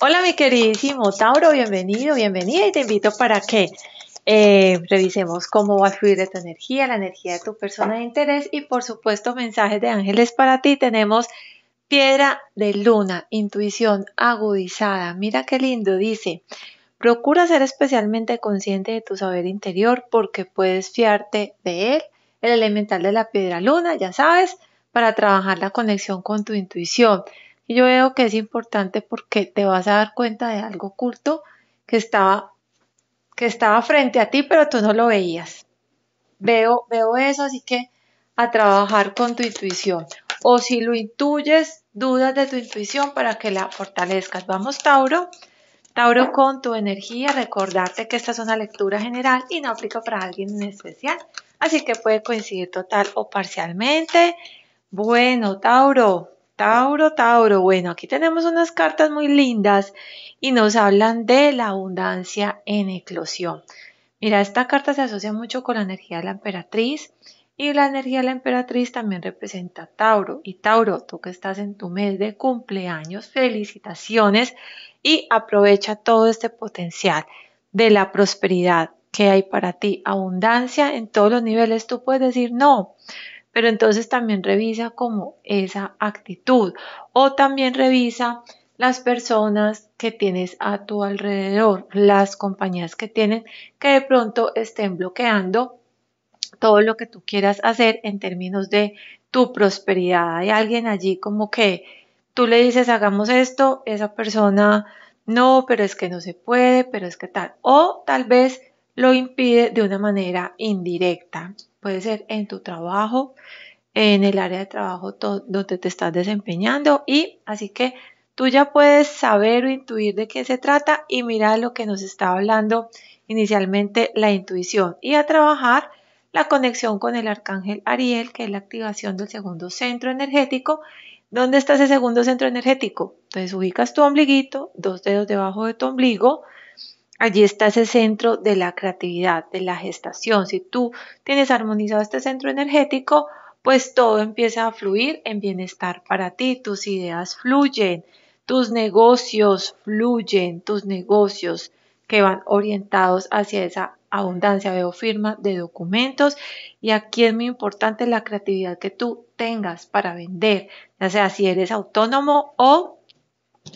Hola mi queridísimo Tauro, bienvenido, bienvenida y te invito para que eh, revisemos cómo va a fluir esta energía, la energía de tu persona de interés y por supuesto mensajes de ángeles para ti. Tenemos piedra de luna, intuición agudizada. Mira qué lindo, dice. Procura ser especialmente consciente de tu saber interior porque puedes fiarte de él, el elemental de la piedra luna, ya sabes, para trabajar la conexión con tu intuición yo veo que es importante porque te vas a dar cuenta de algo oculto que estaba, que estaba frente a ti, pero tú no lo veías. Veo, veo eso, así que a trabajar con tu intuición. O si lo intuyes, dudas de tu intuición para que la fortalezcas. Vamos, Tauro. Tauro, con tu energía, recordarte que esta es una lectura general y no aplica para alguien en especial, así que puede coincidir total o parcialmente. Bueno, Tauro, Tauro, Tauro, bueno, aquí tenemos unas cartas muy lindas y nos hablan de la abundancia en eclosión. Mira, esta carta se asocia mucho con la energía de la emperatriz y la energía de la emperatriz también representa a Tauro. Y Tauro, tú que estás en tu mes de cumpleaños, felicitaciones y aprovecha todo este potencial de la prosperidad que hay para ti, abundancia en todos los niveles. Tú puedes decir, no, pero entonces también revisa como esa actitud o también revisa las personas que tienes a tu alrededor, las compañías que tienen que de pronto estén bloqueando todo lo que tú quieras hacer en términos de tu prosperidad. Hay alguien allí como que tú le dices hagamos esto, esa persona no, pero es que no se puede, pero es que tal. O tal vez lo impide de una manera indirecta. Puede ser en tu trabajo, en el área de trabajo donde te estás desempeñando y así que tú ya puedes saber o intuir de qué se trata y mira lo que nos está hablando inicialmente la intuición y a trabajar la conexión con el arcángel Ariel, que es la activación del segundo centro energético. ¿Dónde está ese segundo centro energético? Entonces ubicas tu ombliguito, dos dedos debajo de tu ombligo, Allí está ese centro de la creatividad, de la gestación. Si tú tienes armonizado este centro energético, pues todo empieza a fluir en bienestar para ti. Tus ideas fluyen, tus negocios fluyen, tus negocios que van orientados hacia esa abundancia. Veo firma de documentos y aquí es muy importante la creatividad que tú tengas para vender, ya sea si eres autónomo o,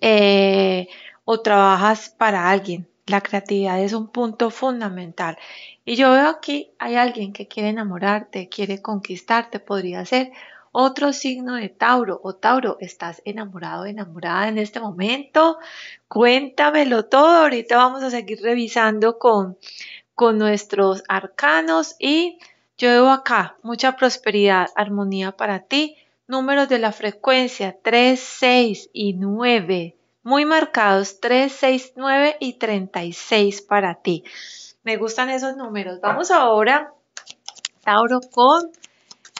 eh, o trabajas para alguien. La creatividad es un punto fundamental. Y yo veo aquí hay alguien que quiere enamorarte, quiere conquistarte, podría ser otro signo de Tauro o Tauro, estás enamorado, enamorada en este momento. Cuéntamelo todo. Ahorita vamos a seguir revisando con, con nuestros arcanos y yo veo acá mucha prosperidad, armonía para ti. Números de la frecuencia 3, 6 y 9 muy marcados, 3, 6, 9 y 36 para ti. Me gustan esos números. Vamos ahora, Tauro, con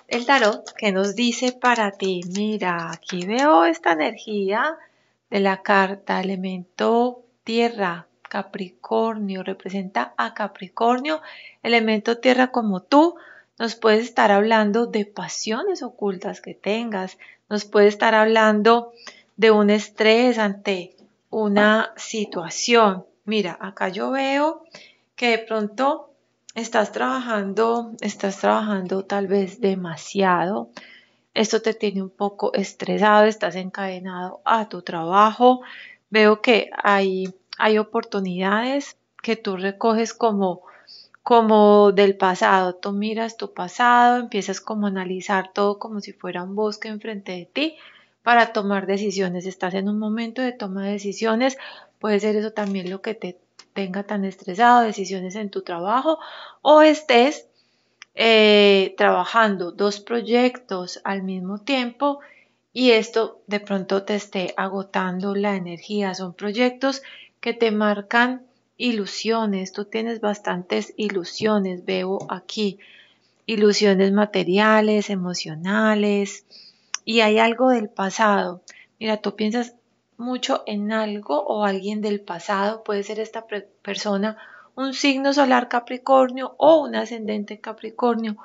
el tarot que nos dice para ti, mira, aquí veo esta energía de la carta, elemento tierra, Capricornio, representa a Capricornio, elemento tierra como tú, nos puedes estar hablando de pasiones ocultas que tengas, nos puede estar hablando de un estrés ante una situación. Mira, acá yo veo que de pronto estás trabajando, estás trabajando tal vez demasiado. Esto te tiene un poco estresado, estás encadenado a tu trabajo. Veo que hay, oportunidades que tú recoges como, como del pasado. Tú miras tu pasado, empiezas como a analizar todo como si fuera un bosque enfrente de ti para tomar decisiones. Estás en un momento de toma de decisiones, puede ser eso también lo que te tenga tan estresado, decisiones en tu trabajo o estés eh, trabajando dos proyectos al mismo tiempo y esto de pronto te esté agotando la energía. Son proyectos que te marcan ilusiones, tú tienes bastantes ilusiones, veo aquí, ilusiones materiales, emocionales, y hay algo del pasado. Mira, tú piensas mucho en algo o alguien del pasado, puede ser esta persona un signo solar Capricornio o un ascendente Capricornio.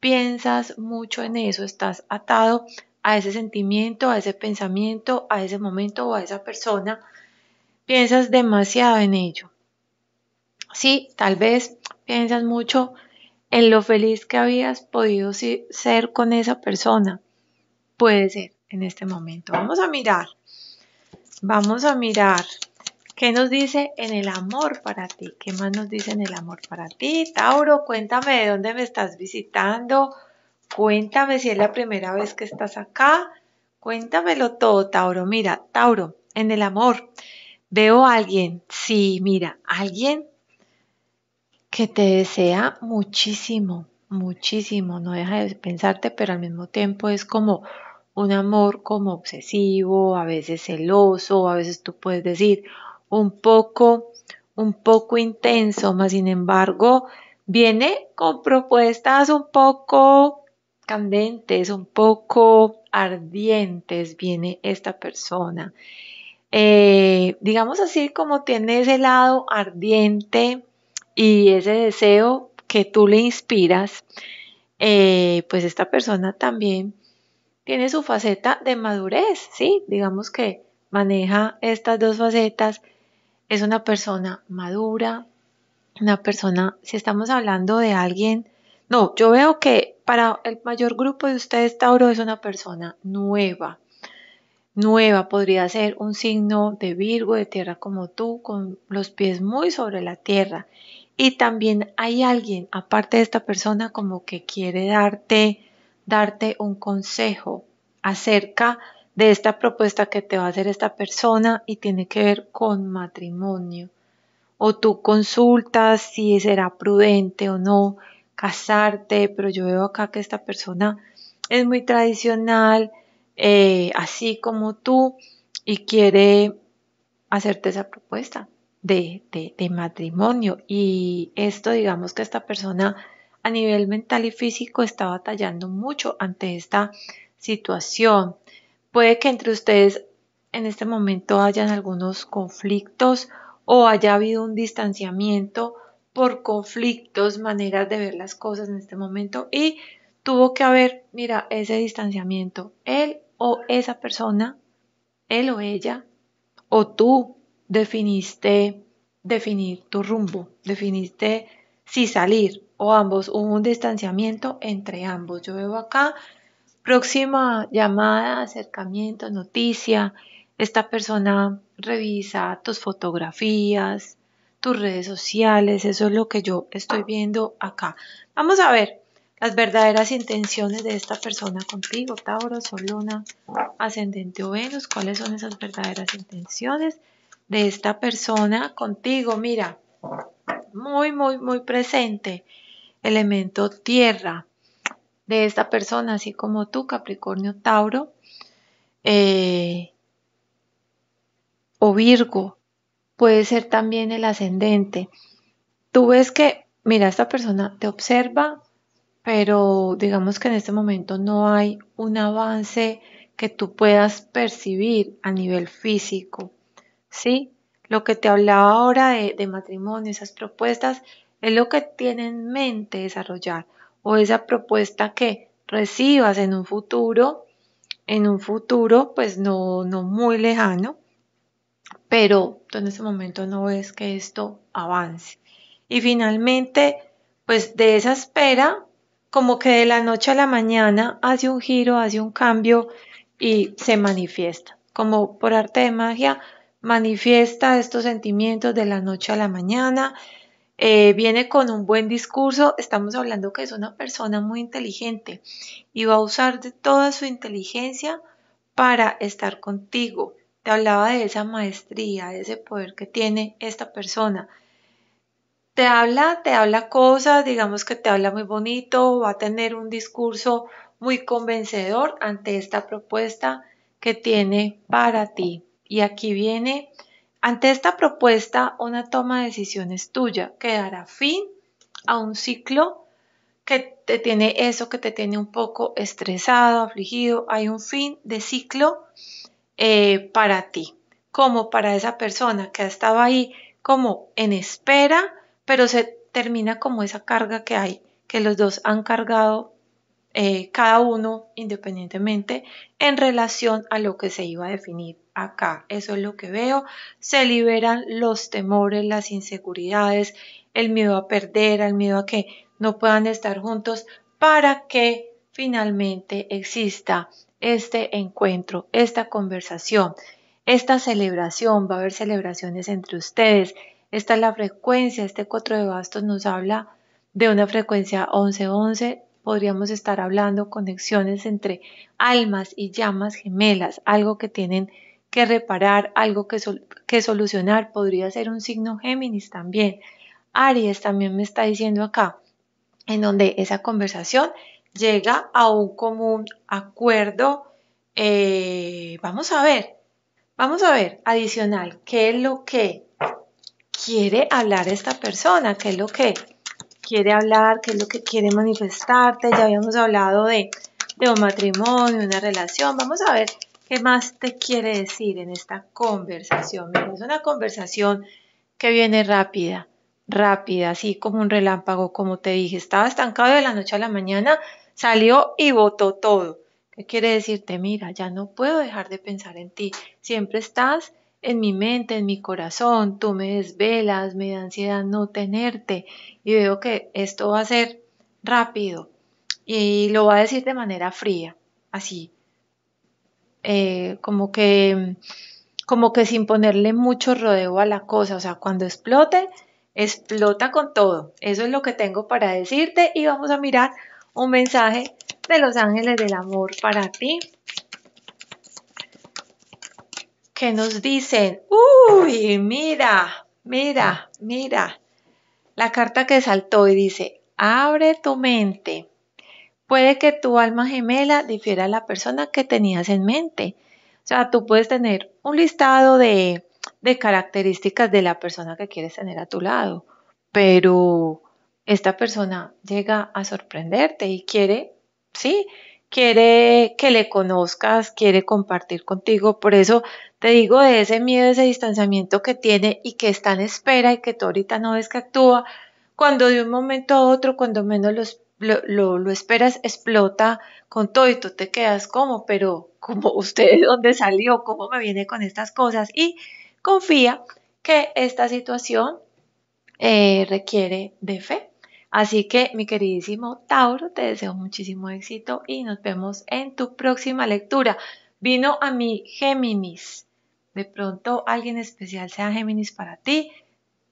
Piensas mucho en eso, estás atado a ese sentimiento, a ese pensamiento, a ese momento o a esa persona. Piensas demasiado en ello. Sí, tal vez piensas mucho en lo feliz que habías podido ser con esa persona, puede ser en este momento. Vamos a mirar. Vamos a mirar. ¿Qué nos dice en el amor para ti? ¿Qué más nos dice en el amor para ti? Tauro, cuéntame de dónde me estás visitando. Cuéntame si es la primera vez que estás acá. Cuéntamelo todo, Tauro. Mira, Tauro, en el amor veo a alguien. Sí, mira, alguien que te desea muchísimo muchísimo, no deja de pensarte, pero al mismo tiempo es como un amor como obsesivo, a veces celoso, a veces tú puedes decir un poco, un poco intenso, más sin embargo viene con propuestas un poco candentes, un poco ardientes, viene esta persona. Eh, digamos así como tiene ese lado ardiente y ese deseo que tú le inspiras, eh, pues esta persona también tiene su faceta de madurez, ¿sí? Digamos que maneja estas dos facetas, es una persona madura, una persona, si estamos hablando de alguien, no, yo veo que para el mayor grupo de ustedes, Tauro es una persona nueva, nueva, podría ser un signo de Virgo, de tierra como tú, con los pies muy sobre la tierra y también hay alguien, aparte de esta persona, como que quiere darte, darte un consejo acerca de esta propuesta que te va a hacer esta persona y tiene que ver con matrimonio. O tú consultas si será prudente o no casarte, pero yo veo acá que esta persona es muy tradicional, eh, así como tú, y quiere hacerte esa propuesta de, matrimonio y esto digamos que esta persona a nivel mental y físico está batallando mucho ante esta situación. Puede que entre ustedes en este momento hayan algunos conflictos o haya habido un distanciamiento por conflictos, maneras de ver las cosas en este momento y tuvo que haber, mira, ese distanciamiento. Él o esa persona, él o ella, o tú definiste definir tu rumbo, definiste si salir o ambos, un distanciamiento entre ambos. Yo veo acá próxima llamada, acercamiento, noticia. Esta persona revisa tus fotografías, tus redes sociales, eso es lo que yo estoy viendo acá. Vamos a ver las verdaderas intenciones de esta persona contigo, Tauro, luna Ascendente o Venus, cuáles son esas verdaderas intenciones de esta persona contigo. Mira, muy, muy, muy presente. Elemento tierra de esta persona, así como tú, Capricornio Tauro eh, o Virgo. Puede ser también el ascendente. Tú ves que, mira, esta persona te observa, pero digamos que en este momento no hay un avance que tú puedas percibir a nivel físico. Lo que te hablaba ahora de, matrimonio, esas propuestas, es lo que tiene en mente desarrollar o esa propuesta que recibas en un futuro, en un futuro pues no, no muy lejano, pero en ese momento no ves que esto avance. Y finalmente, pues de esa espera, como que de la noche a la mañana hace un giro, hace un cambio y se manifiesta. Como por arte de magia, manifiesta estos sentimientos de la noche a la mañana, eh, viene con un buen discurso, estamos hablando que es una persona muy inteligente y va a usar de toda su inteligencia para estar contigo. Te hablaba de esa maestría, de ese poder que tiene esta persona. Te habla, te habla cosas, digamos que te habla muy bonito, va a tener un discurso muy convencedor ante esta propuesta que tiene para ti. Y aquí viene, ante esta propuesta, una toma de decisiones tuya que dará fin a un ciclo que te tiene eso, que te tiene un poco estresado, afligido. Hay un fin de ciclo eh, para ti, como para esa persona que ha estado ahí como en espera, pero se termina como esa carga que hay, que los dos han cargado eh, cada uno independientemente en relación a lo que se iba a definir acá. Eso es lo que veo. Se liberan los temores, las inseguridades, el miedo a perder, el miedo a que no puedan estar juntos para que finalmente exista este encuentro, esta conversación, esta celebración. Va a haber celebraciones entre ustedes. Esta es la frecuencia. Este 4 de bastos nos habla de una frecuencia 1111 podríamos estar hablando conexiones entre almas y llamas gemelas, algo que tienen que reparar, algo que, que solucionar, podría ser un signo Géminis también. Aries también me está diciendo acá, en donde esa conversación llega a un común acuerdo. Eh, vamos a ver, vamos a ver, adicional, ¿qué es lo que quiere hablar esta persona? ¿Qué es lo que quiere hablar, qué es lo que quiere manifestarte. Ya habíamos hablado de, un matrimonio, una relación. Vamos a ver qué más te quiere decir en esta conversación. Mira, es una conversación que viene rápida, rápida, así como un relámpago, como te dije. Estaba estancado de la noche a la mañana, salió y votó todo. ¿Qué quiere decirte? Mira, ya no puedo dejar de pensar en ti. Siempre estás en mi mente, en mi corazón, tú me desvelas, me da ansiedad no tenerte y veo que esto va a ser rápido y lo va a decir de manera fría, así, eh, como que como que sin ponerle mucho rodeo a la cosa, o sea, cuando explote, explota con todo. Eso es lo que tengo para decirte y vamos a mirar un mensaje de los ángeles del amor para ti que nos dicen, uy, mira, mira, mira. La carta que saltó y dice, abre tu mente. Puede que tu alma gemela difiera a la persona que tenías en mente. O sea, tú puedes tener un listado de, de características de la persona que quieres tener a tu lado, pero esta persona llega a sorprenderte y quiere, sí, quiere que le conozcas, quiere compartir contigo. Por eso te digo de ese miedo, ese distanciamiento que tiene y que está en espera y que tú ahorita no ves que actúa, cuando de un momento a otro, cuando menos lo, esperas, explota con todo y tú te quedas como, pero como usted de dónde salió, cómo me viene con estas cosas y confía que esta situación eh, requiere de fe Así que, mi queridísimo Tauro, te deseo muchísimo éxito y nos vemos en tu próxima lectura. Vino a mi Géminis. De pronto alguien especial sea Géminis para ti.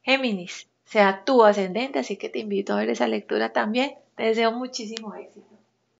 Géminis, sea tu ascendente, así que te invito a ver esa lectura también. Te deseo muchísimo éxito.